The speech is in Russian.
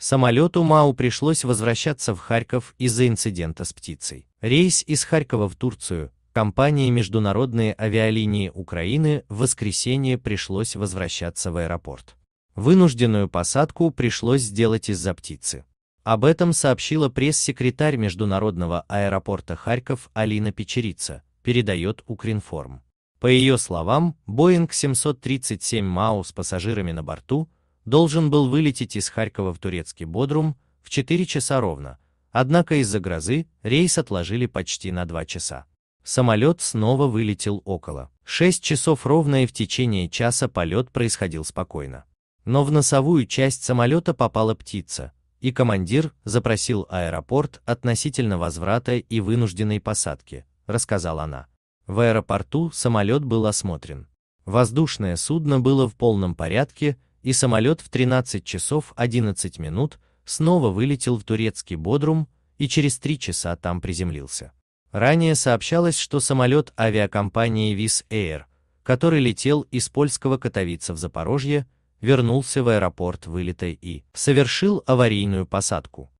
Самолету МАУ пришлось возвращаться в Харьков из-за инцидента с птицей. Рейс из Харькова в Турцию компании Международные авиалинии Украины в воскресенье пришлось возвращаться в аэропорт. Вынужденную посадку пришлось сделать из-за птицы. Об этом сообщила пресс-секретарь Международного аэропорта Харьков Алина Печерица, передает Укринформ. По ее словам, Boeing 737 МАУ с пассажирами на борту – должен был вылететь из Харькова в турецкий Бодрум в 4 часа ровно, однако из-за грозы рейс отложили почти на 2 часа. Самолет снова вылетел около 6 часов ровно и в течение часа полет происходил спокойно. Но в носовую часть самолета попала птица, и командир запросил аэропорт относительно возврата и вынужденной посадки, рассказала она. В аэропорту самолет был осмотрен. Воздушное судно было в полном порядке и самолет в 13 часов 11 минут снова вылетел в турецкий Бодрум и через три часа там приземлился. Ранее сообщалось, что самолет авиакомпании Виз Air, который летел из польского Катовица в Запорожье, вернулся в аэропорт вылета и совершил аварийную посадку.